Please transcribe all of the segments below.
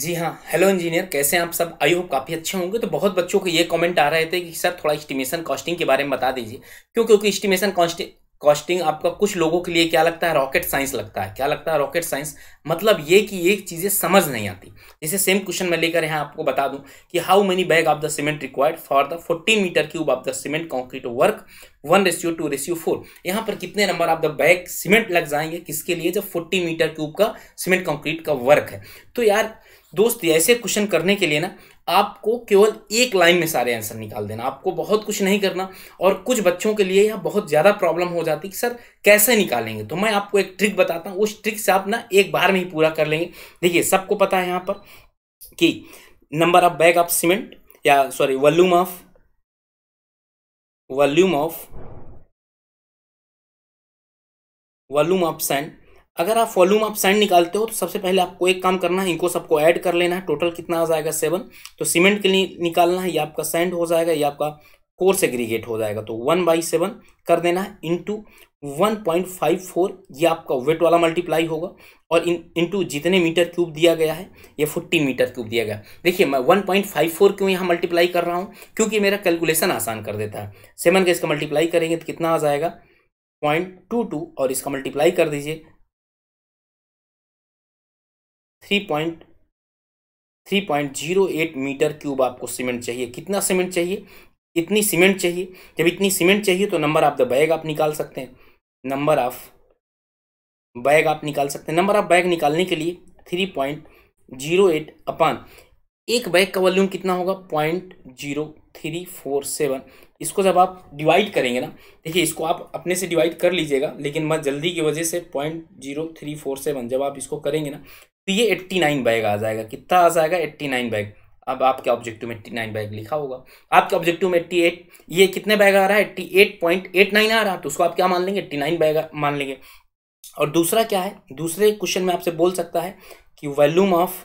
जी हाँ hello engineer कैसे हैं आप सब आई होप काफ़ी अच्छे होंगे तो बहुत बच्चों को ये कमेंट आ रहे थे कि सर थोड़ा इस्टीमेशन कॉस्टिंग के बारे में बता दीजिए क्यों क्योंकि इस्टीमेशन कॉस्टिंग आपका कुछ लोगों के लिए क्या लगता है रॉकेट साइंस लगता है क्या लगता है रॉकेट साइंस मतलब ये कि ये चीज़ें समझ नहीं आती जैसे सेम क्वेश्चन मैं लेकर यहाँ आपको बता दूं कि how many bag of the cement required for the 14 metre cube of the cement concrete work one ratio two ratio four यहाँ पर कितने number of the bag cement लग जाएंगे किसके लिए जब फोर्टी मीटर क्यूब का सीमेंट कॉन्क्रीट का वर्क है तो यार दोस्त ऐसे क्वेश्चन करने के लिए ना आपको केवल एक लाइन में सारे आंसर निकाल देना आपको बहुत कुछ नहीं करना और कुछ बच्चों के लिए यह बहुत ज़्यादा प्रॉब्लम हो जाती कि सर कैसे निकालेंगे तो मैं आपको एक ट्रिक बताता हूँ उस ट्रिक से आप ना एक बार में ही पूरा कर लेंगे देखिए सबको पता है यहाँ पर कि number of bag of cement या sorry volume of volume of volume of sand अगर आप वॉल्यूम आप सैंड निकालते हो तो सबसे पहले आपको एक काम करना है इनको सबको ऐड कर लेना है टोटल कितना आ जाएगा सेवन तो सीमेंट के लिए निकालना है या आपका सैंड हो जाएगा या आपका कोर्स एग्रीगेट हो जाएगा तो वन बाई सेवन कर देना है into one point five four ये आपका वेट वाला मल्टीप्लाई होगा और इन इंटू जितने मीटर क्यूब दिया गया है ये फोर्टी मीटर क्यूब दिया गया देखिए मैं वन पॉइंट फाइव फोर क्यों यहाँ मल्टीप्लाई कर रहा हूँ क्योंकि मेरा कैलकुलेशन आसान कर देता है सेवन का इसका मल्टीप्लाई करेंगे तो कितना आ जाएगा पॉइंट टू टू और इसका मल्टीप्लाई कर दीजिए three point three point zero eight metre cube आपको सीमेंट चाहिए कितना सीमेंट चाहिए इतनी सीमेंट चाहिए जब इतनी सीमेंट चाहिए तो नंबर ऑफ द बैग आप निकाल सकते हैं नंबर ऑफ बैग आप निकाल सकते हैं नंबर ऑफ बैग निकालने के लिए three point zero eight upon एक बैग का वॉल्यूम कितना होगा point zero three four seven इसको जब आप डिवाइड करेंगे ना देखिए इसको आप अपने से डिवाइड कर लीजिएगा लेकिन मैं जल्दी की वजह से point zero three four seven जब आप इसको करेंगे ना तो ये एट्टी नाइन बैग आ जाएगा कितना आ जाएगा एट्टी नाइन बैग अब आपके ऑब्जेक्टिव में एट्टी नाइन बैग लिखा होगा आपके ऑब्जेक्टिव में एट्टी एट ये कितने बैग आ रहा है eighty eight point eight nine आ रहा है तो उसको आप क्या मान लेंगे एट्टी नाइन बैग मान लेंगे और दूसरा क्या है दूसरे क्वेश्चन में आपसे बोल सकता है कि वॉल्यूम ऑफ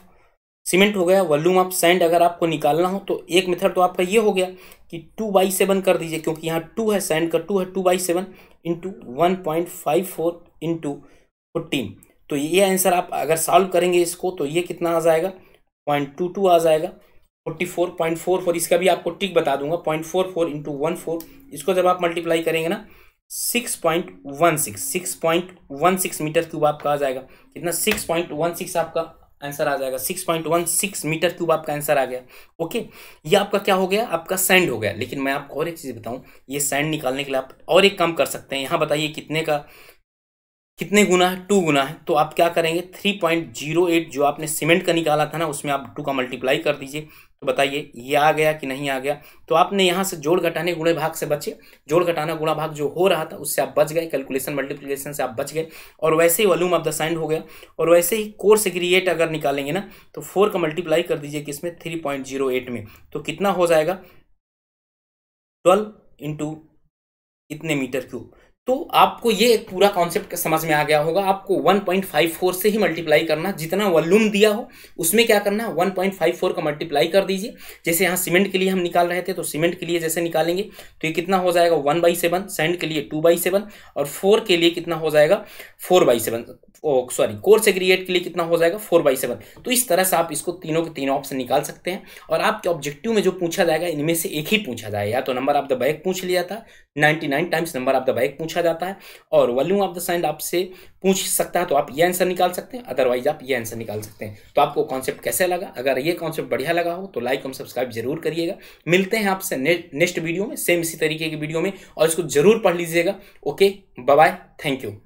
सीमेंट हो गया वॉल्यूम ऑफ सैंड अगर आपको निकालना हो तो एक मेथड तो आपका ये हो गया कि टू बाई सेवन कर दीजिए क्योंकि यहाँ टू है सैंड का टू है two by seven into one point five four into fourteen तो ये आंसर आप अगर सॉल्व करेंगे इसको तो ये कितना आ जाएगा पॉइंट टू टू आ जाएगा forty four point four four इसका भी आपको टिक बता दूंगा point four four into one four इसको जब आप मल्टीप्लाई करेंगे ना six point one six six point one six metre cube आपका आ जाएगा कितना सिक्स पॉइंट वन सिक्स आपका आंसर आ जाएगा six point one six metre cube आपका आंसर आ गया ओके ये आपका क्या हो गया आपका सैंड हो गया लेकिन मैं आपको और एक चीज़ बताऊँ ये सैंड निकालने के लिए आप और एक काम कर सकते हैं यहाँ बताइए कितने का कितने गुना है टू गुना है तो आप क्या करेंगे थ्री पॉइंट जीरो एट जो आपने सीमेंट का निकाला था ना उसमें आप टू का मल्टीप्लाई कर दीजिए तो बताइए ये आ गया कि नहीं आ गया तो आपने यहाँ से जोड़ घटाने गुणे भाग से बचे जोड़ घटाना गुणा भाग जो हो रहा था उससे आप बच गए कैलकुलेशन मल्टीप्लीकेशन से आप बच गए और वैसे ही वॉल्यूम ऑफ द साइंड हो गया और वैसे ही कोर एग्रीएट अगर निकालेंगे ना तो फोर का मल्टीप्लाई कर दीजिए कि इसमें थ्री पॉइंट जीरो एट में तो कितना हो जाएगा ट्वेल्व इंटू इतने मीटर क्यूब तो आपको ये एक पूरा कॉन्सेप्ट समझ में आ गया होगा आपको 1.54 से ही मल्टीप्लाई करना जितना वॉल्यूम दिया हो उसमें क्या करना 1.54 का मल्टीप्लाई कर दीजिए जैसे यहाँ सीमेंट के लिए हम निकाल रहे थे तो सीमेंट के लिए जैसे निकालेंगे तो ये कितना हो जाएगा वन बाई सेवन सेंड के लिए टू बाई सेवन और फोर के लिए कितना हो जाएगा four by seven sorry coarse aggregate के लिए कितना हो जाएगा फोर बाई सेवन तो इस तरह से आप इसको तीनों के तीनों ऑप्शन निकाल सकते हैं और आपके ऑब्जेक्टिव में जो पूछा जाएगा इनमें से एक ही पूछा जाएगा या तो नंबर ऑफ द बैग पूछ लिया था ninety times number of the bag पूछा पूछा जाता है और वॉल्यूम ऑफ द सैंड आपसे पूछ सकता है तो आप ये आंसर निकाल सकते हैं अदरवाइज आप ये आंसर निकाल सकते हैं तो आपको कॉन्सेप्ट कैसे लगा अगर ये कॉन्सेप्ट बढ़िया लगा हो तो लाइक और सब्सक्राइब जरूर करिएगा मिलते हैं आपसे नेक्स्ट वीडियो में सेम इसी तरीके की वीडियो में और इसको जरूर पढ़ लीजिएगा ओके बाय थैंक यू